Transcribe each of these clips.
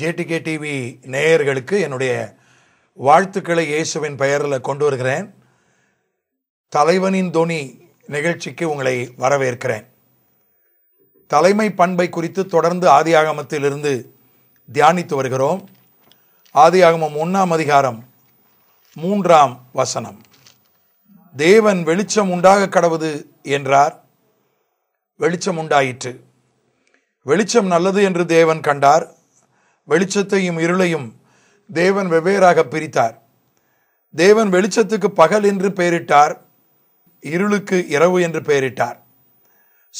JDK TV நேயர்களுக்கு என்னுடைய வாழ்த்துக்களை இயேசுவின் பெயரில் கொண்டு வருகிறேன் தலைவனின் துணி நிகழ்ச்சிக்கு உங்களை வரவேற்கிறேன் தலைமை பண்பை குறித்து தொடர்ந்து ஆதியாகமத்திலிருந்து தியானித்து வருகிறோம் ஆதியாகமம் ஒன்றாம் அதிகாரம் மூன்றாம் வசனம் தேவன் வெளிச்சம் உண்டாக கடவுது என்றார் வெளிச்சம் உண்டாயிற்று வெளிச்சம் நல்லது என்று தேவன் கண்டார் வெளிச்சத்தையும் இருளையும் தேவன் வெவ்வேறாக பிரித்தார் தேவன் வெளிச்சத்துக்கு பகல் என்று பெயரிட்டார் இருளுக்கு இரவு என்று பெயரிட்டார்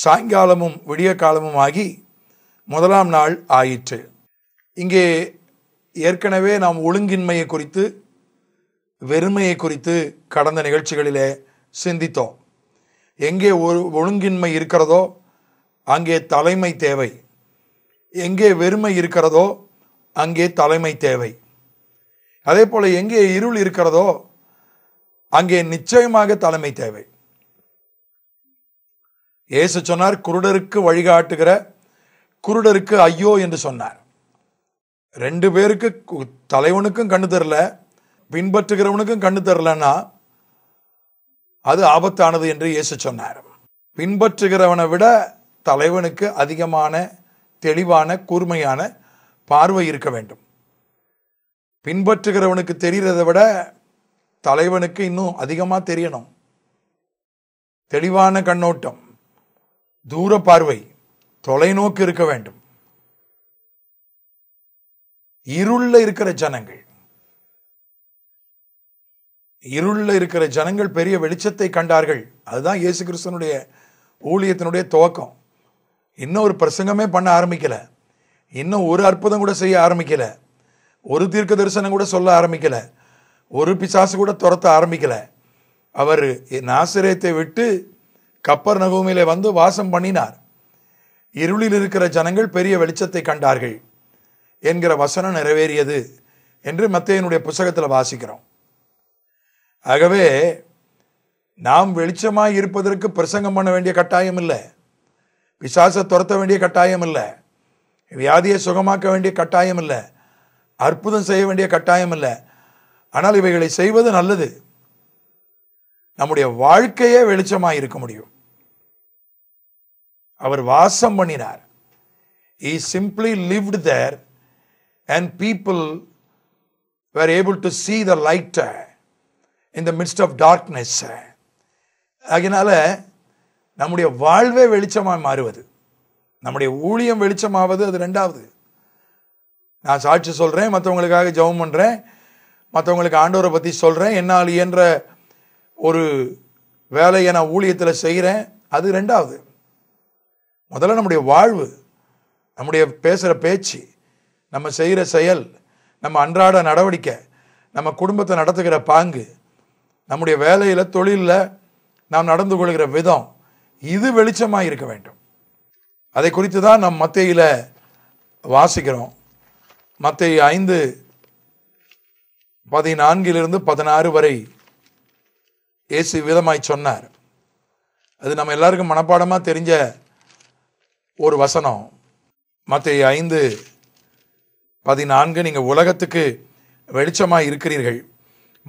சாயங்காலமும் விடிய காலமும் ஆகி முதலாம் நாள் ஆயிற்று இங்கே ஏற்கனவே நாம் ஒழுங்கின்மையை குறித்து வெறுமையை குறித்து கடந்த நிகழ்ச்சிகளிலே சிந்தித்தோம் எங்கே ஒரு ஒழுங்கின்மை இருக்கிறதோ அங்கே தலைமை தேவை எங்கே வெறுமை இருக்கிறதோ அங்கே தலைமை தேவை அதே போல் எங்கே இருள் இருக்கிறதோ அங்கே நிச்சயமாக தலைமை தேவை இயேசு சொன்னார் குருடருக்கு வழிகாட்டுகிற குருடருக்கு ஐயோ என்று சொன்னார் ரெண்டு பேருக்கு தலைவனுக்கும் கண்ணு தெரில பின்பற்றுகிறவனுக்கும் கண்ணு தெரிலன்னா அது ஆபத்தானது என்று இயேசு சொன்னார் பின்பற்றுகிறவனை விட தலைவனுக்கு அதிகமான தெளிவான கூர்மையான பார்வை இருக்க வேண்டும் பின்பற்றுகிறவனுக்கு தெரிகிறத விட தலைவனுக்கு இன்னும் அதிகமாக தெரியணும் தெளிவான கண்ணோட்டம் தூர பார்வை தொலைநோக்கு இருக்க வேண்டும் இருளில் இருக்கிற ஜனங்கள் இருளில் இருக்கிற ஜனங்கள் பெரிய வெளிச்சத்தை கண்டார்கள் அதுதான் இயேசு கிறிஸ்தனுடைய ஊழியத்தினுடைய துவக்கம் இன்னும் ஒரு பிரசங்கமே பண்ண ஆரம்பிக்கலை இன்னும் ஒரு அற்புதம் கூட செய்ய ஆரம்பிக்கலை ஒரு தீர்க்க தரிசனம் கூட சொல்ல ஆரம்பிக்கலை ஒரு பிசாசு கூட துரத்த ஆரம்பிக்கலை அவர் நாசிரியத்தை விட்டு கப்பர் நகோமிலே வந்து வாசம் பண்ணினார் இருளில் இருக்கிற ஜனங்கள் பெரிய வெளிச்சத்தை கண்டார்கள் என்கிற வசனம் நிறைவேறியது என்று மத்தையனுடைய புஸ்தகத்தில் வாசிக்கிறோம் ஆகவே நாம் வெளிச்சமாக இருப்பதற்கு பிரசங்கம் பண்ண வேண்டிய கட்டாயம் இல்லை பிசாசை துரத்த வேண்டிய கட்டாயம் இல்லை வியாதியை சுகமாக்க வேண்டிய கட்டாயம் இல்லை அற்புதம் செய்ய வேண்டிய கட்டாயம் இல்லை ஆனால் இவைகளை செய்வது நல்லது நம்முடைய வாழ்க்கையே வெளிச்சமாக இருக்க முடியும் அவர் வாசம் பண்ணினார் he simply lived there and people were able to see the லைட்டை in the midst of darkness அதனால நம்முடைய வாழ்வே வெளிச்சமாக மாறுவது நம்முடைய ஊழியம் வெளிச்சமாவது அது ரெண்டாவது நான் சாட்சி சொல்கிறேன் மற்றவங்களுக்காக ஜெபம் பண்ணுறேன் மற்றவங்களுக்கு ஆண்டவரை பற்றி சொல்கிறேன் என்னால் இயன்ற ஒரு வேலையை நான் ஊழியத்தில் செய்கிறேன் அது ரெண்டாவது முதல்ல நம்முடைய வாழ்வு நம்முடைய பேசுகிற பேச்சு நம்ம செய்கிற செயல் நம்ம அன்றாட நடவடிக்கை நம்ம குடும்பத்தை நடத்துகிற பாங்கு நம்முடைய வேலையில் தொழிலில் நாம் நடந்து கொள்கிற விதம் இது வெளிச்சமாக இருக்க வேண்டும் அதை குறித்து தான் நம் மத்தியில் வாசிக்கிறோம் மத்திய ஐந்து பதினான்கிலிருந்து பதினாறு வரை இயேசு விதமாய் சொன்னார் அது நம்ம எல்லாருக்கும் மனப்பாடமாக தெரிஞ்ச ஒரு வசனம் மத்திய ஐந்து பதினான்கு நீங்கள் உலகத்துக்கு வெளிச்சமாக இருக்கிறீர்கள்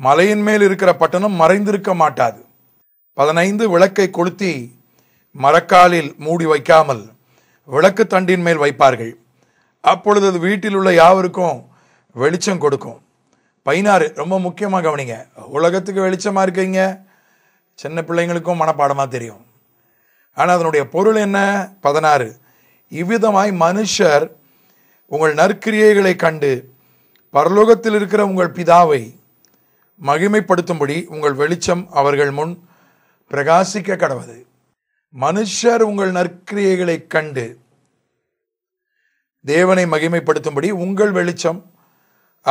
மலையின் மேல் இருக்கிற பட்டணம் மறைந்திருக்க மாட்டாது பதினைந்து விளக்கை கொளுத்தி மரக்காலில் மூடி வைக்காமல் விளக்கு தண்டின் மேல் வைப்பார்கள் அப்பொழுது அது வீட்டில் உள்ள யாவருக்கும் வெளிச்சம் கொடுக்கும் பதினாறு ரொம்ப முக்கியமாக கவனிங்க உலகத்துக்கு வெளிச்சமாக இருக்கீங்க சின்ன பிள்ளைங்களுக்கும் மனப்பாடமாக தெரியும் ஆனால் அதனுடைய பொருள் என்ன பதினாறு இவ்விதமாய் மனுஷர் உங்கள் நற்கிரியைகளை கண்டு பரலோகத்தில் இருக்கிற உங்கள் பிதாவை மகிமைப்படுத்தும்படி உங்கள் வெளிச்சம் அவர்கள் முன் பிரகாசிக்க கடவுது மனுஷர் உங்கள் நற்கிரியைகளை கண்டு தேவனை மகிமைப்படுத்தும்படி உங்கள் வெளிச்சம்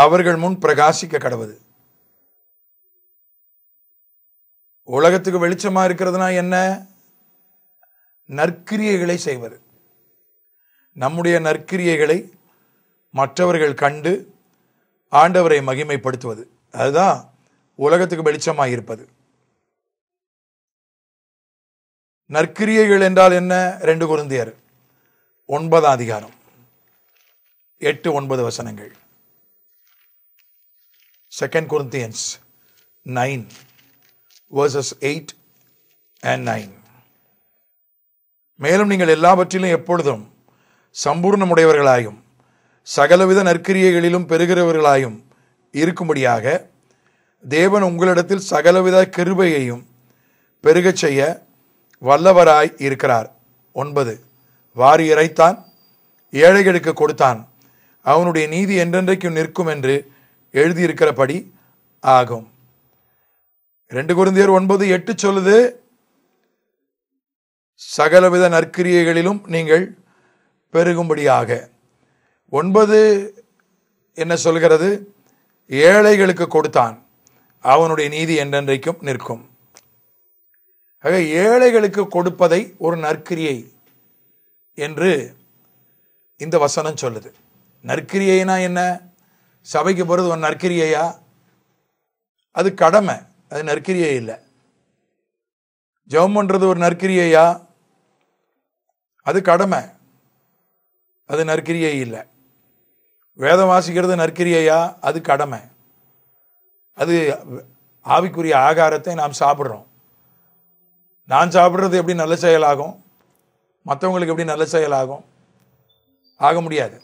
அவர்கள் முன் பிரகாசிக்க கடவுது உலகத்துக்கு வெளிச்சமாக இருக்கிறதுனா என்ன நற்கிரியைகளை செய்வது நம்முடைய நற்கிரியைகளை மற்றவர்கள் கண்டு ஆண்டவரை மகிமைப்படுத்துவது அதுதான் உலகத்துக்கு வெளிச்சமாக இருப்பது நற்கிரியைகள் என்றால் என்ன ரெண்டு குருந்தியர் ஒன்பதாம் அதிகாரம் எட்டு ஒன்பது வசனங்கள் second Corinthians nine verses eight and nine மேலும் நீங்கள் எல்லாவற்றிலும் எப்பொழுதும் சம்பூர்ணமுடையவர்களாயும் சகலவித நற்கிரியைகளிலும் பெறுகிறவர்களாயும் இருக்கும்படியாக தேவன் உங்களிடத்தில் சகலவித கிருபையையும் பெருகச் செய்ய வல்லவராய் இருக்கிறார் ஒன்பது வாரி இறைத்தான் ஏழைகளுக்கு கொடுத்தான் அவனுடைய நீதி என்றென்றைக்கும் நிற்கும் என்று எழுதியிருக்கிறபடி ஆகும் ரெண்டு குருந்தியர் ஒன்பது எட்டு சொல்லுது சகலவித நற்கிரியைகளிலும் நீங்கள் பெருகும்படியாக ஒன்பது என்ன சொல்கிறது ஏழைகளுக்கு கொடுத்தான் அவனுடைய நீதி என்றென்றைக்கும் நிற்கும் ஆக ஏழைகளுக்கு கொடுப்பதை ஒரு நற்கிரியை என்று இந்த வசனம் சொல்லுது நற்கிரியைனா என்ன சபைக்கு போகிறது ஒரு நற்கிரியையா அது கடமை அது நற்கிரியை இல்லை ஜெபம் பண்ணுறது ஒரு நற்கிரியையா அது கடமை அது நற்கிரியை இல்லை வேதம் வாசிக்கிறது நற்கிரியையா அது கடமை அது ஆவிக்குரிய ஆகாரத்தை நாம் சாப்பிட்றோம் நான் சாப்பிட்றது எப்படி நல்ல செயலாகும் மற்றவங்களுக்கு எப்படி நல்ல செயலாகும் ஆக முடியாது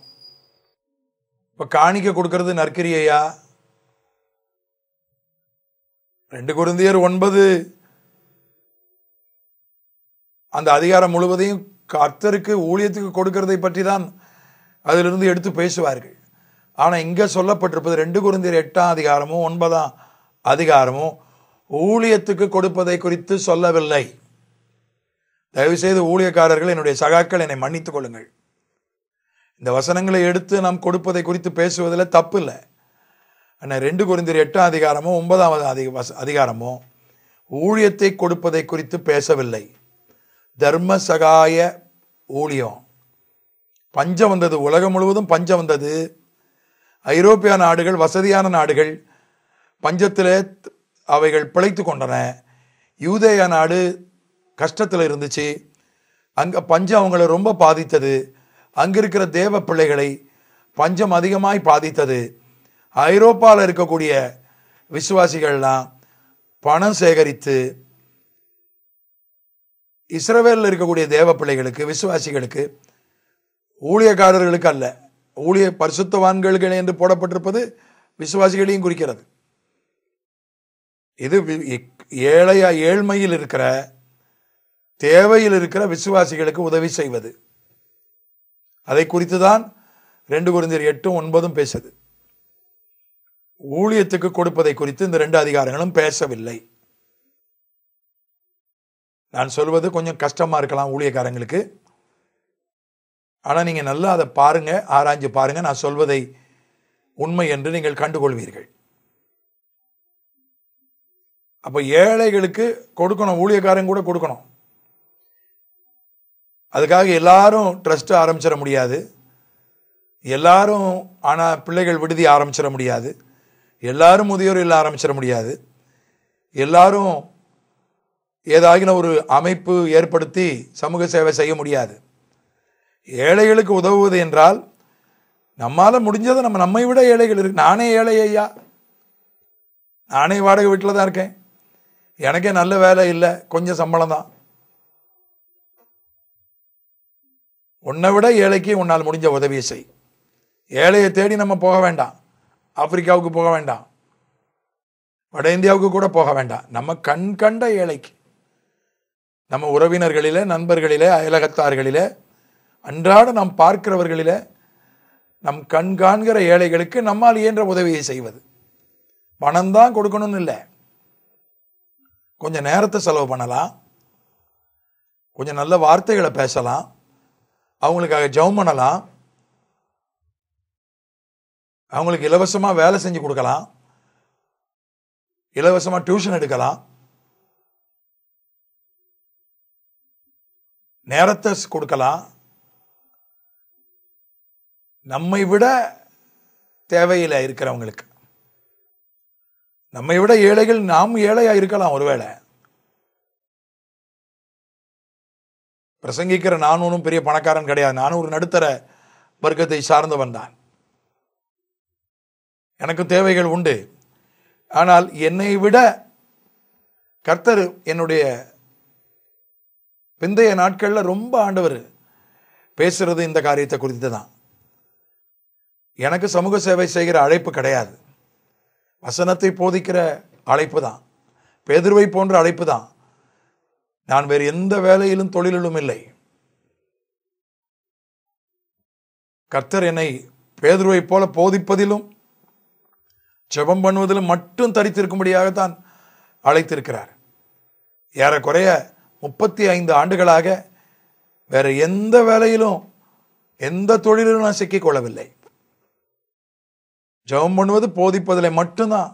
இப்போ காணிக்க கொடுக்கறது நற்கிரியையா ரெண்டு குருந்தியர் ஒன்பது அந்த அதிகாரம் முழுவதையும் கர்த்தருக்கு ஊழியத்துக்கு கொடுக்கறதை பற்றி தான் அதிலிருந்து எடுத்து பேசுவார்கள் ஆனால் இங்கே சொல்லப்பட்டிருப்பது ரெண்டு குருந்தியர் எட்டாம் அதிகாரமும் ஒன்பதாம் அதிகாரமும் ஊழியத்துக்கு கொடுப்பதை குறித்து சொல்லவில்லை தயவுசெய்து ஊழியக்காரர்கள் என்னுடைய சகாக்கள் என்னை மன்னித்துக் கொள்ளுங்கள் இந்த வசனங்களை எடுத்து நாம் கொடுப்பதை குறித்து பேசுவதில் தப்பு இல்லை ஆனால் ரெண்டு குறைந்தர் எட்டாம் அதிகாரமோ ஒன்பதாவது அதிக வச அதிகாரமோ ஊழியத்தை கொடுப்பதை குறித்து பேசவில்லை தர்ம சகாய ஊழியம் பஞ்சம் வந்தது உலகம் முழுவதும் பஞ்சம் வந்தது ஐரோப்பிய நாடுகள் வசதியான நாடுகள் பஞ்சத்தில் அவைகள் பிழைத்து கொண்டன யூதேய நாடு கஷ்டத்தில் இருந்துச்சு அங்கே பஞ்சம் அவங்கள ரொம்ப பாதித்தது அங்கிருக்கிற தேவ பிள்ளைகளை பஞ்சம் அதிகமாய் பாதித்தது ஐரோப்பாவில் இருக்கக்கூடிய விசுவாசிகள்லாம் பணம் சேகரித்து இஸ்ரவேலில் இருக்கக்கூடிய தேவ பிள்ளைகளுக்கு விசுவாசிகளுக்கு ஊழியக்காரர்களுக்கு அல்ல ஊழிய பரிசுத்தவான்கள் என்று போடப்பட்டிருப்பது விசுவாசிகளையும் குறிக்கிறது இது ஏழையா ஏழ்மையில் இருக்கிற தேவையில் இருக்கிற விசுவாசிகளுக்கு உதவி செய்வது அதை குறித்து தான் ரெண்டு குருந்தர் எட்டும் ஒன்பதும் பேசுது ஊழியத்துக்கு கொடுப்பதை குறித்து இந்த ரெண்டு அதிகாரங்களும் பேசவில்லை நான் சொல்வது கொஞ்சம் கஷ்டமாக இருக்கலாம் ஊழியக்காரங்களுக்கு ஆனால் நீங்கள் நல்லா அதை பாருங்கள் ஆராய்ஞ்சு பாருங்கள் நான் சொல்வதை உண்மை என்று நீங்கள் கண்டுகொள்வீர்கள் அப்போ ஏழைகளுக்கு கொடுக்கணும் ஊழியக்காரங்க கூட கொடுக்கணும் அதுக்காக எல்லாரும் ட்ரஸ்ட்டு ஆரம்பிச்சிட முடியாது எல்லாரும் ஆனால் பிள்ளைகள் விடுதி ஆரம்பிச்சிட முடியாது எல்லாரும் முதியோர் இல்லை ஆரம்பிச்சிட முடியாது எல்லாரும் ஏதாகின ஒரு அமைப்பு ஏற்படுத்தி சமூக சேவை செய்ய முடியாது ஏழைகளுக்கு உதவுவது என்றால் நம்மால் முடிஞ்சதை நம்ம நம்மை விட ஏழைகள் இருக்கு நானே ஏழை ஐயா நானே வாடகை வீட்டில் தான் இருக்கேன் எனக்கே நல்ல வேலை இல்லை கொஞ்சம் சம்பளம் தான் உன்னை விட ஏழைக்கு உன்னால் முடிஞ்ச உதவியை செய் ஏழையை தேடி நம்ம போக வேண்டாம் ஆப்பிரிக்காவுக்கு போக வேண்டாம் வட இந்தியாவுக்கு கூட போக வேண்டாம் நம்ம கண் கண்ட ஏழைக்கு நம்ம உறவினர்களிலே நண்பர்களிலே அயலகத்தார்களிலே அன்றாட நாம் பார்க்கிறவர்களிலே நம் கண் காண்கிற ஏழைகளுக்கு நம்மால் இயன்ற உதவியை செய்வது பணம் தான் கொடுக்கணும்னு இல்லை கொஞ்சம் நேரத்தை செலவு பண்ணலாம் கொஞ்சம் நல்ல வார்த்தைகளை பேசலாம் அவங்களுக்காக ஜெபம் பண்ணலாம் அவங்களுக்கு இலவசமாக வேலை செஞ்சு கொடுக்கலாம் இலவசமாக டியூஷன் எடுக்கலாம் நேரத்தை கொடுக்கலாம் நம்மை விட தேவையில் இருக்கிறவங்களுக்கு நம்மை விட ஏழைகள் நாம் ஏழையாக இருக்கலாம் ஒருவேளை பிரசங்கிக்கிற நானும் ஒன்றும் பெரிய பணக்காரன் கிடையாது நானும் ஒரு நடுத்தர வர்க்கத்தை சார்ந்தவன் தான் எனக்கு தேவைகள் உண்டு ஆனால் என்னை விட கர்த்தர் என்னுடைய பிந்தைய நாட்களில் ரொம்ப ஆண்டவர் பேசுறது இந்த காரியத்தை குறித்து தான் எனக்கு சமூக சேவை செய்கிற அழைப்பு கிடையாது வசனத்தை போதிக்கிற அழைப்பு தான் பேதுருவை போன்ற அழைப்பு தான் நான் வேறு எந்த வேலையிலும் தொழிலிலும் இல்லை கர்த்தர் என்னை பேதுருவை போல போதிப்பதிலும் ஜெபம் பண்ணுவதிலும் மட்டும் தரித்திருக்கும்படியாக தான் அழைத்திருக்கிறார் ஏறக்குறைய முப்பத்தி ஐந்து ஆண்டுகளாக வேற எந்த வேலையிலும் எந்த தொழிலிலும் நான் சிக்கிக்கொள்ளவில்லை ஜெபம் பண்ணுவது போதிப்பதில் மட்டும்தான்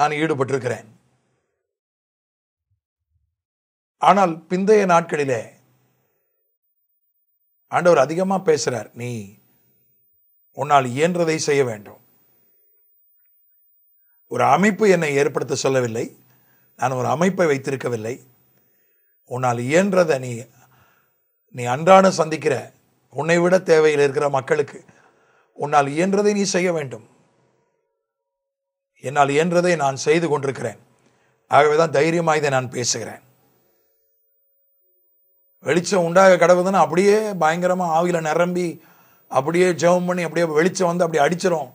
நான் ஈடுபட்டிருக்கிறேன் ஆனால் பிந்தைய நாட்களிலே ஆண்டவர் அதிகமாக பேசுகிறார் நீ உன்னால் இயன்றதை செய்ய வேண்டும் ஒரு அமைப்பு என்னை ஏற்படுத்த சொல்லவில்லை நான் ஒரு அமைப்பை வைத்திருக்கவில்லை உன்னால் இயன்றதை நீ நீ அன்றாட சந்திக்கிற உன்னை விட தேவையில் இருக்கிற மக்களுக்கு உன்னால் இயன்றதை நீ செய்ய வேண்டும் என்னால் இயன்றதை நான் செய்து கொண்டிருக்கிறேன் ஆகவே தான் தைரியமாக இதை நான் பேசுகிறேன் வெளிச்சம் உண்டாக கிடக்குதுன்னு அப்படியே பயங்கரமாக ஆவியில் நிரம்பி அப்படியே ஜெபம் பண்ணி அப்படியே வெளிச்சம் வந்து அப்படியே அடிச்சிரும்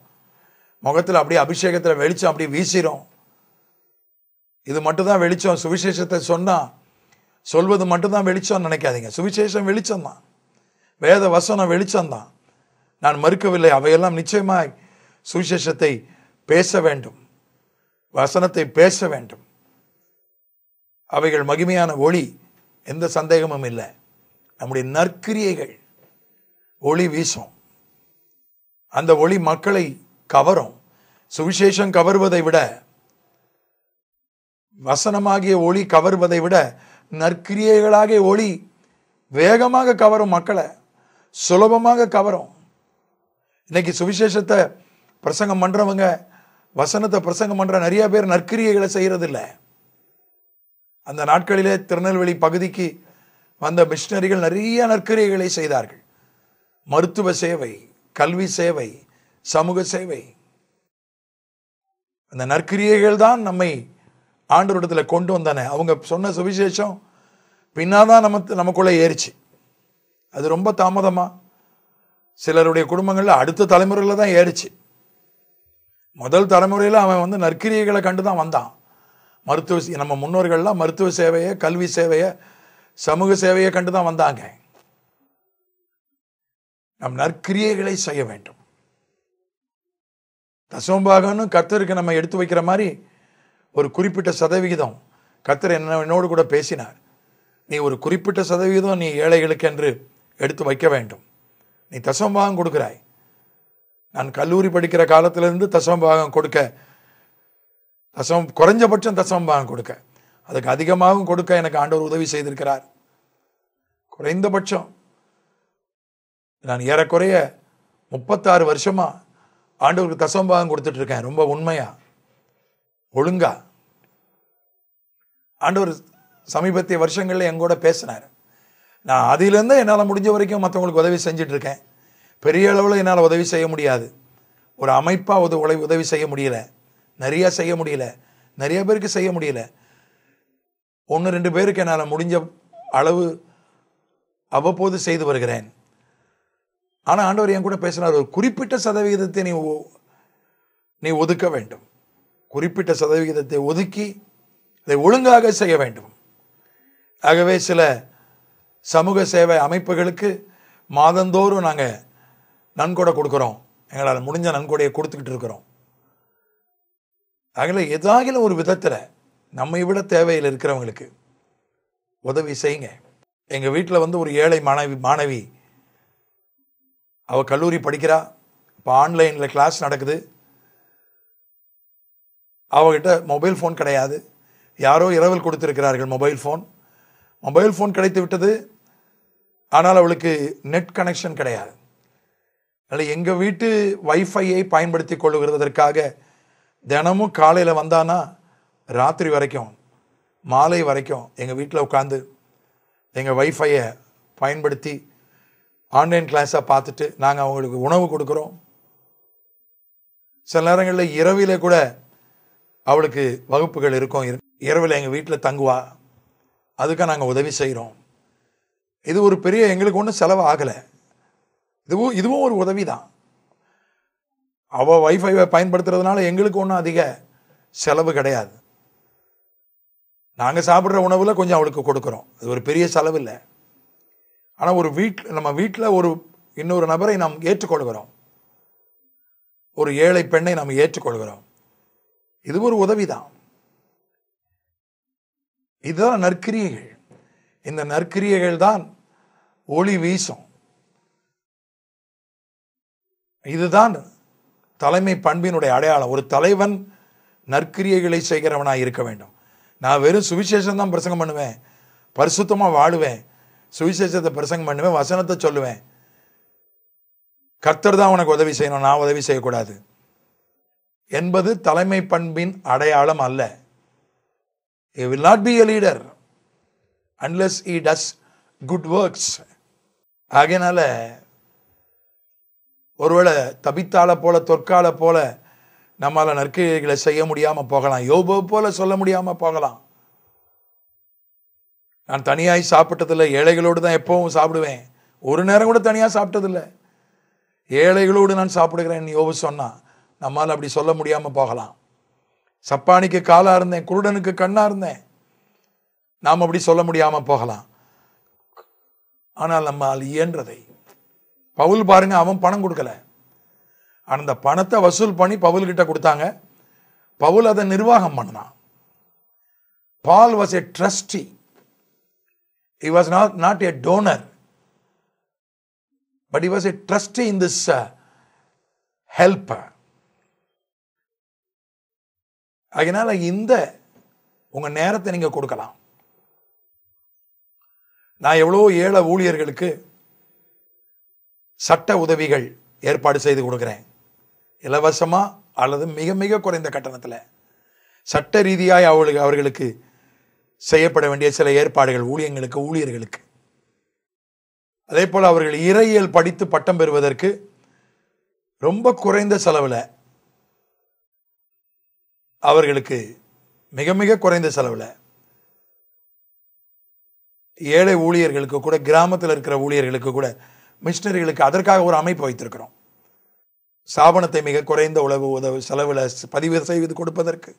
முகத்தில் அப்படியே அபிஷேகத்தில் வெளிச்சம் அப்படியே வீசிடும் இது மட்டும்தான் வெளிச்சம் சுவிசேஷத்தை சொன்னால் சொல்வது மட்டும்தான் வெளிச்சம்னு நினைக்காதீங்க சுவிசேஷம் வெளிச்சம்தான் வேத வசனம் வெளிச்சம்தான் நான் மறுக்கவில்லை அவையெல்லாம் நிச்சயமாக சுவிசேஷத்தை பேச வேண்டும் வசனத்தை பேச வேண்டும் அவைகள் மகிமையான ஒளி எந்த சந்தேகமும் இல்லை நம்முடைய நற்கிரியைகள் ஒளி வீசும் அந்த ஒளி மக்களை கவரும் சுவிசேஷம் கவர்வதை விட வசனமாகிய ஒளி கவர்வதை விட நற்கிரியைகளாகிய ஒளி வேகமாக கவரும் மக்களை சுலபமாக கவரும் இன்னைக்கு சுவிசேஷத்தை பிரசங்கம் பண்ணுறவங்க வசனத்தை பிரசங்கம் பண்ணுற நிறைய பேர் நற்கிரியைகளை செய்கிறதில்லை அந்த நாட்களிலே திருநெல்வேலி பகுதிக்கு வந்த மிஷினரிகள் நிறைய நற்கரிகளை செய்தார்கள் மருத்துவ சேவை கல்வி சேவை சமூக சேவை அந்த நற்கிரியைகள் தான் நம்மை ஆண்டோரிடத்தில் கொண்டு வந்தன அவங்க சொன்ன சுவிசேஷம் பின்னால் தான் நம்ம நமக்குள்ளே ஏறிச்சு அது ரொம்ப தாமதமாக சிலருடைய குடும்பங்களில் அடுத்த தலைமுறையில் தான் ஏறிச்சு முதல் தலைமுறையில் அவன் வந்து நற்கிரியைகளை கண்டு தான் வந்தான் மருத்துவ நம்ம முன்னோர்கள்லாம் மருத்துவ சேவையை கல்வி சேவையை சமூக சேவையை கண்டு தான் வந்தாங்க நம் நற்கிரியைகளை செய்ய வேண்டும் தசோம்பாகனும் கர்த்தருக்கு நம்ம எடுத்து வைக்கிற மாதிரி ஒரு குறிப்பிட்ட சதவிகிதம் கர்த்தர் என்ன என்னோடு கூட பேசினார் நீ ஒரு குறிப்பிட்ட சதவிகிதம் நீ ஏழைகளுக்கு என்று எடுத்து வைக்க வேண்டும் நீ தசம்பாகம் கொடுக்குறாய் நான் கல்லூரி படிக்கிற காலத்திலிருந்து தசம்பாகம் கொடுக்க தசம் குறைஞ்சபட்சம் தசம் பாகம் கொடுக்க அதுக்கு அதிகமாகவும் கொடுக்க எனக்கு ஆண்டவர் உதவி செய்திருக்கிறார் குறைந்தபட்சம் நான் ஏறக்குறைய முப்பத்தாறு வருஷமாக ஆண்டவருக்கு கொடுத்துட்டு கொடுத்துட்ருக்கேன் ரொம்ப உண்மையாக ஒழுங்கா ஆண்டவர் சமீபத்திய வருஷங்களில் எங்கூட பேசினார் நான் அதிலேருந்து என்னால் முடிஞ்ச வரைக்கும் மற்றவங்களுக்கு உதவி இருக்கேன் பெரிய அளவில் என்னால் உதவி செய்ய முடியாது ஒரு அமைப்பாக உதவி உதவி செய்ய முடியலை நிறையா செய்ய முடியல நிறைய பேருக்கு செய்ய முடியல ஒன்று ரெண்டு பேருக்கு என்னால் முடிஞ்ச அளவு அவ்வப்போது செய்து வருகிறேன் ஆனால் ஆண்டவர் என் கூட பேசினார் ஒரு குறிப்பிட்ட சதவிகிதத்தை நீ நீ ஒதுக்க வேண்டும் குறிப்பிட்ட சதவிகிதத்தை ஒதுக்கி அதை ஒழுங்காக செய்ய வேண்டும் ஆகவே சில சமூக சேவை அமைப்புகளுக்கு மாதந்தோறும் நாங்கள் நன்கொடை கொடுக்குறோம் எங்களால் முடிஞ்ச நன்கொடையை கொடுத்துக்கிட்டு இருக்கிறோம் அதில் ஏதாகிலும் ஒரு விதத்தில் நம்மை விட தேவையில் இருக்கிறவங்களுக்கு உதவி செய்யுங்க எங்கள் வீட்டில் வந்து ஒரு ஏழை மாணவி மாணவி அவள் கல்லூரி படிக்கிறா இப்போ ஆன்லைனில் கிளாஸ் நடக்குது அவகிட்ட மொபைல் ஃபோன் கிடையாது யாரோ இரவல் கொடுத்துருக்கிறார்கள் மொபைல் ஃபோன் மொபைல் ஃபோன் கிடைத்து விட்டது ஆனால் அவளுக்கு நெட் கனெக்ஷன் கிடையாது அதனால் எங்கள் வீட்டு வைஃபையை பயன்படுத்தி கொள்ளுகிறதற்காக தினமும் காலையில் வந்தானா ராத்திரி வரைக்கும் மாலை வரைக்கும் எங்கள் வீட்டில் உட்காந்து எங்கள் வைஃபையை பயன்படுத்தி ஆன்லைன் கிளாஸாக பார்த்துட்டு நாங்கள் அவங்களுக்கு உணவு கொடுக்குறோம் சில நேரங்களில் இரவில் கூட அவளுக்கு வகுப்புகள் இருக்கும் இரவில் எங்கள் வீட்டில் தங்குவா அதுக்காக நாங்கள் உதவி செய்கிறோம் இது ஒரு பெரிய எங்களுக்கு ஒன்றும் செலவு ஆகலை இதுவும் இதுவும் ஒரு உதவி தான் அவள் வைஃபைவை பயன்படுத்துறதுனால எங்களுக்கு ஒன்றும் அதிக செலவு கிடையாது நாங்கள் சாப்பிட்ற உணவில் கொஞ்சம் அவளுக்கு கொடுக்குறோம் அது ஒரு பெரிய செலவு இல்லை ஆனால் ஒரு வீட்டில் நம்ம வீட்டில் ஒரு இன்னொரு நபரை நாம் ஏற்றுக்கொள்கிறோம் ஒரு ஏழை பெண்ணை நாம் ஏற்றுக்கொள்கிறோம் இது ஒரு உதவி தான் இதுதான் நற்கிரியைகள் இந்த நற்கிரியைகள் தான் ஒளி வீசும் இதுதான் தலைமை பண்பினுடைய அடையாளம் ஒரு தலைவன் நற்கிரியைகளை செய்கிறவனாக இருக்க வேண்டும் நான் வெறும் சுவிசேஷம் தான் பிரசங்கம் பண்ணுவேன் பரிசுத்தமாக வாழுவேன் சுவிசேஷத்தை பிரசங்கம் பண்ணுவேன் வசனத்தை சொல்லுவேன் கர்த்தர் தான் உனக்கு உதவி செய்யணும் நான் உதவி செய்யக்கூடாது என்பது தலைமை பண்பின் அடையாளம் அல்ல he will not be a leader unless he does good works ஆகையினால ஒருவேளை தபித்தாலை போல தொற்காலை போல நம்மால் நற்கைகளை செய்ய முடியாமல் போகலாம் யோபோ போல சொல்ல முடியாமல் போகலாம் நான் தனியாய் சாப்பிட்டதில்லை ஏழைகளோடு தான் எப்பவும் சாப்பிடுவேன் ஒரு நேரம் கூட தனியாக சாப்பிட்டதில்லை ஏழைகளோடு நான் சாப்பிடுகிறேன் யோபு சொன்னான் நம்மால் அப்படி சொல்ல முடியாமல் போகலாம் சப்பானிக்கு காலாக இருந்தேன் குருடனுக்கு கண்ணாக இருந்தேன் நாம் அப்படி சொல்ல முடியாமல் போகலாம் ஆனால் நம்மால் இயன்றதை பவுல் பாருங்க அவன் பணம் கொடுக்கல அந்த பணத்தை வசூல் பண்ணி பவுல்கிட்ட கொடுத்தாங்க பவுல் அதை நிர்வாகம் பண்ணான் Paul was a trustee he was not not a donor but he was a trustee in this uh, அதனால் இந்த உங்கள் நேரத்தை நீங்கள் கொடுக்கலாம் நான் எவ்வளோ ஏழை ஊழியர்களுக்கு சட்ட உதவிகள் ஏற்பாடு செய்து கொடுக்குறேன் இலவசமாக அல்லது மிக மிக குறைந்த கட்டணத்தில் சட்ட ரீதியாக அவளுக்கு அவர்களுக்கு செய்யப்பட வேண்டிய சில ஏற்பாடுகள் ஊழியங்களுக்கு ஊழியர்களுக்கு அதே போல் அவர்கள் இறையியல் படித்து பட்டம் பெறுவதற்கு ரொம்ப குறைந்த செலவில் அவர்களுக்கு மிக மிக குறைந்த செலவில் ஏழை ஊழியர்களுக்கு கூட கிராமத்தில் இருக்கிற ஊழியர்களுக்கு கூட மிஷினரிகளுக்கு அதற்காக ஒரு அமைப்பு வைத்திருக்கிறோம் சாபனத்தை மிக குறைந்த உழவு உதவு செலவில் பதிவு செய்வது கொடுப்பதற்கு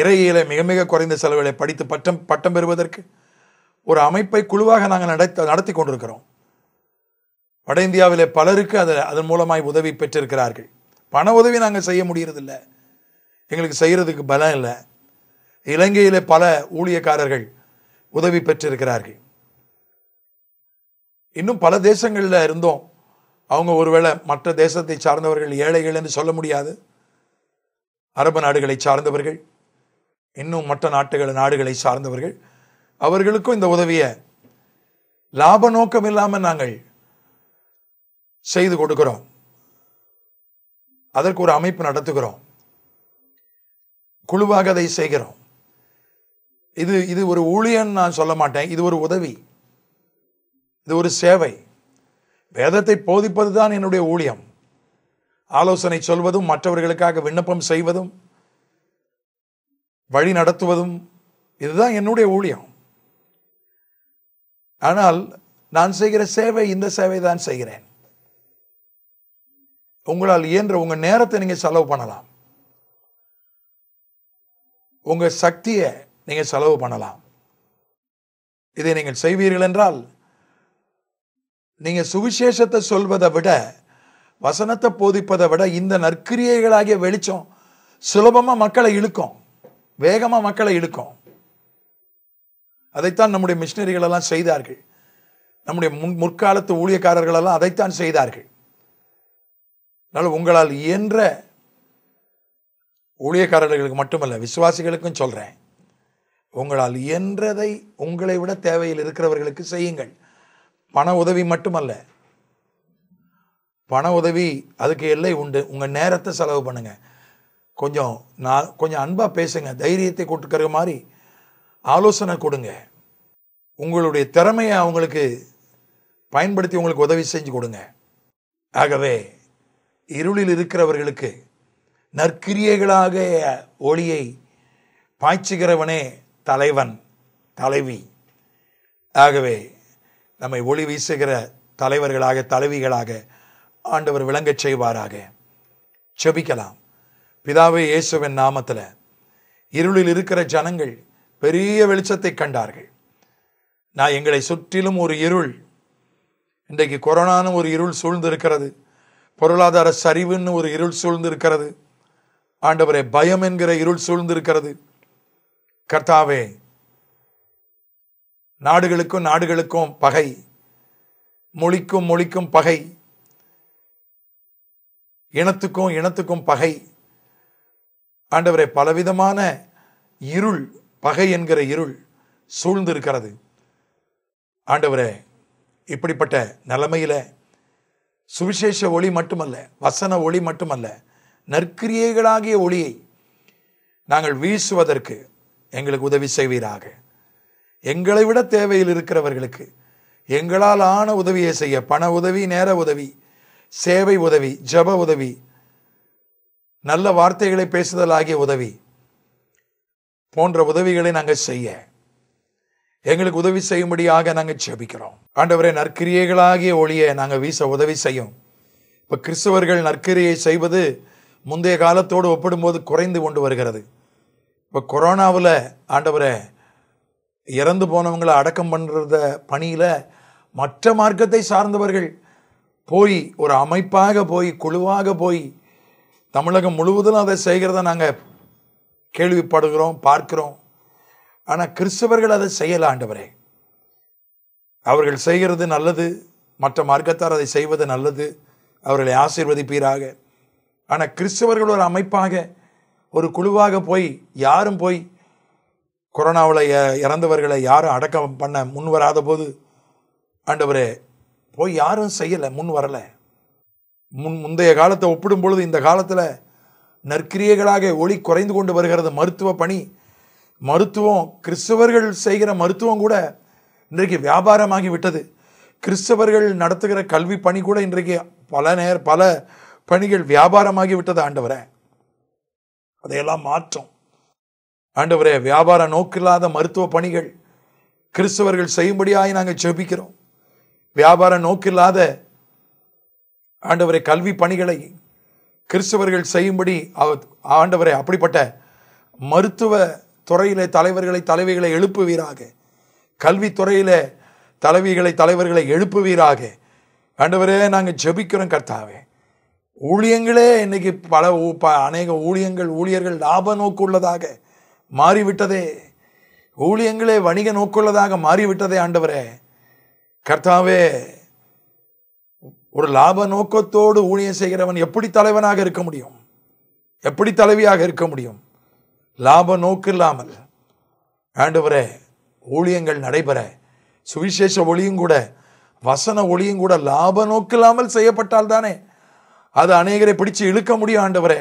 இறையில மிக மிக குறைந்த செலவுகளை படித்து பட்டம் பட்டம் பெறுவதற்கு ஒரு அமைப்பை குழுவாக நாங்கள் நடத்த நடத்தி கொண்டிருக்கிறோம் வட இந்தியாவில் பலருக்கு அதை அதன் மூலமாய் உதவி பெற்றிருக்கிறார்கள் பண உதவி நாங்கள் செய்ய முடியறதில்ல எங்களுக்கு செய்கிறதுக்கு பலம் இல்லை இலங்கையில் பல ஊழியக்காரர்கள் உதவி பெற்றிருக்கிறார்கள் இன்னும் பல தேசங்களில் இருந்தோம் அவங்க ஒருவேளை மற்ற தேசத்தை சார்ந்தவர்கள் ஏழைகள் என்று சொல்ல முடியாது அரபு நாடுகளை சார்ந்தவர்கள் இன்னும் மற்ற நாட்டுகள் நாடுகளை சார்ந்தவர்கள் அவர்களுக்கும் இந்த உதவியை லாப நோக்கம் இல்லாமல் நாங்கள் செய்து கொடுக்கிறோம் அதற்கு ஒரு அமைப்பு நடத்துகிறோம் குழுவாக அதை செய்கிறோம் இது இது ஒரு ஊழியன் நான் சொல்ல மாட்டேன் இது ஒரு உதவி இது ஒரு சேவை வேதத்தை போதிப்பது தான் என்னுடைய ஊழியம் ஆலோசனை சொல்வதும் மற்றவர்களுக்காக விண்ணப்பம் செய்வதும் வழி நடத்துவதும் இதுதான் என்னுடைய ஊழியம் ஆனால் நான் செய்கிற சேவை இந்த சேவை தான் செய்கிறேன் உங்களால் இயன்ற உங்கள் நேரத்தை நீங்கள் செலவு பண்ணலாம் உங்கள் சக்தியை நீங்கள் செலவு பண்ணலாம் இதை நீங்கள் செய்வீர்கள் என்றால் நீங்கள் சுவிசேஷத்தை சொல்வதை விட வசனத்தை போதிப்பதை விட இந்த நற்கிரியைகளாகிய வெளிச்சம் சுலபமாக மக்களை இழுக்கும் வேகமாக மக்களை இழுக்கும் அதைத்தான் நம்முடைய மிஷினரிகளெல்லாம் செய்தார்கள் நம்முடைய முன் முற்காலத்து ஊழியக்காரர்களெல்லாம் அதைத்தான் செய்தார்கள் அதனால் உங்களால் இயன்ற ஊழியக்காரர்களுக்கு மட்டுமல்ல விசுவாசிகளுக்கும் சொல்கிறேன் உங்களால் இயன்றதை உங்களை விட தேவையில் இருக்கிறவர்களுக்கு செய்யுங்கள் பண உதவி மட்டுமல்ல பண உதவி அதுக்கு எல்லை உண்டு உங்கள் நேரத்தை செலவு பண்ணுங்கள் கொஞ்சம் நான் கொஞ்சம் அன்பாக பேசுங்க தைரியத்தை கொடுக்குற மாதிரி ஆலோசனை கொடுங்க உங்களுடைய திறமையை அவங்களுக்கு பயன்படுத்தி உங்களுக்கு உதவி செஞ்சு கொடுங்க ஆகவே இருளில் இருக்கிறவர்களுக்கு நற்கிரியைகளாக ஒளியை பாய்ச்சுகிறவனே தலைவன் தலைவி ஆகவே நம்மை ஒளி வீசுகிற தலைவர்களாக தலைவிகளாக ஆண்டவர் விளங்கச் செய்வாராக செபிக்கலாம் பிதாவே இயேசுவின் நாமத்தில் இருளில் இருக்கிற ஜனங்கள் பெரிய வெளிச்சத்தை கண்டார்கள் நான் எங்களை சுற்றிலும் ஒரு இருள் இன்றைக்கு கொரோனான்னு ஒரு இருள் சூழ்ந்திருக்கிறது பொருளாதார சரிவுன்னு ஒரு இருள் சூழ்ந்திருக்கிறது ஆண்டவரை பயம் என்கிற இருள் சூழ்ந்திருக்கிறது கர்த்தாவே நாடுகளுக்கும் நாடுகளுக்கும் பகை மொழிக்கும் மொழிக்கும் பகை இனத்துக்கும் இனத்துக்கும் பகை ஆண்டவரை பலவிதமான இருள் பகை என்கிற இருள் சூழ்ந்திருக்கிறது ஆண்டவரே இப்படிப்பட்ட நிலைமையில் சுவிசேஷ ஒளி மட்டுமல்ல வசன ஒளி மட்டுமல்ல நற்கிரியைகளாகிய ஒளியை நாங்கள் வீசுவதற்கு எங்களுக்கு உதவி செய்வீராக எங்களை விட தேவையில் இருக்கிறவர்களுக்கு எங்களால் ஆன உதவியை செய்ய பண உதவி நேர உதவி சேவை உதவி ஜப உதவி நல்ல வார்த்தைகளை பேசுதல் ஆகிய உதவி போன்ற உதவிகளை நாங்கள் செய்ய எங்களுக்கு உதவி செய்யும்படியாக நாங்கள் ஜெபிக்கிறோம் ஆண்டவரே நற்கிரியைகளாகிய ஒளிய நாங்கள் வீச உதவி செய்யும் இப்போ கிறிஸ்தவர்கள் நற்கிரியை செய்வது முந்தைய காலத்தோடு ஒப்பிடும்போது குறைந்து கொண்டு வருகிறது இப்போ கொரோனாவில் ஆண்டவரை இறந்து போனவங்களை அடக்கம் பண்ணுறத பணியில் மற்ற மார்க்கத்தை சார்ந்தவர்கள் போய் ஒரு அமைப்பாக போய் குழுவாக போய் தமிழகம் முழுவதும் அதை செய்கிறத நாங்கள் கேள்விப்படுகிறோம் பார்க்கிறோம் ஆனால் கிறிஸ்தவர்கள் அதை செய்யலாண்டவரே அவர்கள் செய்கிறது நல்லது மற்ற மார்க்கத்தார் அதை செய்வது நல்லது அவர்களை ஆசீர்வதிப்பீராக ஆனால் கிறிஸ்தவர்கள் ஒரு அமைப்பாக ஒரு குழுவாக போய் யாரும் போய் கொரோனாவில் இறந்தவர்களை யாரும் அடக்கம் பண்ண முன் வராத போது ஆண்டவரே போய் யாரும் செய்யலை முன் வரலை முன் முந்தைய காலத்தை ஒப்பிடும் பொழுது இந்த காலத்தில் நற்கிரியைகளாக ஒளி குறைந்து கொண்டு வருகிறது மருத்துவ பணி மருத்துவம் கிறிஸ்தவர்கள் செய்கிற மருத்துவம் கூட இன்றைக்கு வியாபாரமாகி விட்டது கிறிஸ்தவர்கள் நடத்துகிற கல்வி பணி கூட இன்றைக்கு பல நேர் பல பணிகள் வியாபாரமாகி விட்டது ஆண்டவரை அதையெல்லாம் மாற்றும் ஆண்டவரே வியாபார நோக்கில்லாத மருத்துவ பணிகள் கிறிஸ்தவர்கள் செய்யும்படியாக நாங்கள் செபிக்கிறோம் வியாபார நோக்கில்லாத ஆண்டவரை கல்வி பணிகளை கிறிஸ்தவர்கள் செய்யும்படி ஆண்டவரை அப்படிப்பட்ட மருத்துவ துறையில தலைவர்களை தலைவிகளை எழுப்புவீராக கல்வித்துறையிலே தலைவிகளை தலைவர்களை எழுப்புவீராக ஆண்டவரே நாங்கள் ஜெபிக்கிறோம் கர்த்தாவே ஊழியங்களே இன்னைக்கு பல அநேக ஊழியங்கள் ஊழியர்கள் லாப நோக்கு உள்ளதாக மாறிவிட்டதே ஊழியங்களே வணிக நோக்குள்ளதாக மாறிவிட்டதே ஆண்டவரே கர்த்தாவே ஒரு லாப நோக்கத்தோடு ஊழியம் செய்கிறவன் எப்படி தலைவனாக இருக்க முடியும் எப்படி தலைவியாக இருக்க முடியும் லாப நோக்கு இல்லாமல் ஆண்டவரே ஊழியங்கள் நடைபெற சுவிசேஷ ஒளியும் கூட வசன ஒளியும் கூட லாப நோக்கில்லாமல் செய்யப்பட்டால் தானே அது அநேகரை பிடிச்சு இழுக்க முடியும் ஆண்டவரே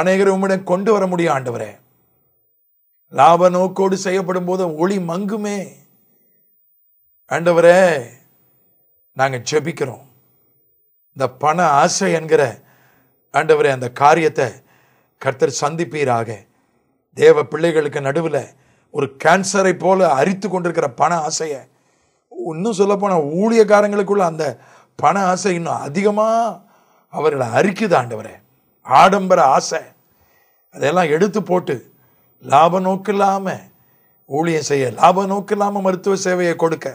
அநேகரை உம்மிடம் கொண்டு வர முடியும் ஆண்டவரே லாப நோக்கோடு செய்யப்படும் போது ஒளி மங்குமே ஆண்டவரே நாங்கள் ஜெபிக்கிறோம் இந்த பண ஆசை என்கிற ஆண்டவரே அந்த காரியத்தை கர்த்தர் சந்திப்பீராக தேவ பிள்ளைகளுக்கு நடுவில் ஒரு கேன்சரை போல அரித்து கொண்டிருக்கிற பண ஆசையை இன்னும் சொல்லப்போனால் ஊழியக்காரங்களுக்குள்ள அந்த பண ஆசை இன்னும் அதிகமாக அவர்களை அரிக்குது ஆண்டவரே ஆடம்பர ஆசை அதையெல்லாம் எடுத்து போட்டு லாப நோக்கு இல்லாமல் ஊழியம் செய்ய லாப நோக்கு இல்லாமல் மருத்துவ சேவையை கொடுக்க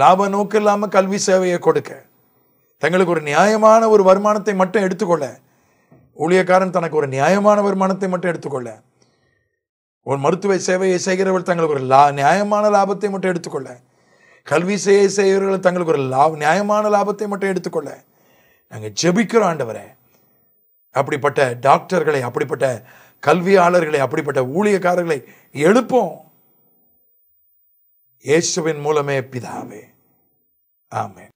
லாப நோக்கு இல்லாமல் கல்வி சேவையை கொடுக்க தங்களுக்கு ஒரு நியாயமான ஒரு வருமானத்தை மட்டும் எடுத்துக்கொள்ள ஊழியக்காரன் தனக்கு ஒரு நியாயமான வருமானத்தை மட்டும் எடுத்துக்கொள்ள ஒரு மருத்துவ சேவையை செய்கிறவர்கள் தங்களுக்கு ஒரு லா நியாயமான லாபத்தை மட்டும் எடுத்துக்கொள்ள கல்வி சேவை செய்கிறவர்கள் தங்களுக்கு ஒரு லா நியாயமான லாபத்தை மட்டும் எடுத்துக்கொள்ள நாங்கள் ஜெபிக்கிறோம் ஆண்டவரை அப்படிப்பட்ட டாக்டர்களை அப்படிப்பட்ட கல்வியாளர்களை அப்படிப்பட்ட ஊழியக்காரர்களை எழுப்போம் இயேசுவின் மூலமே பிதாவே ஆமே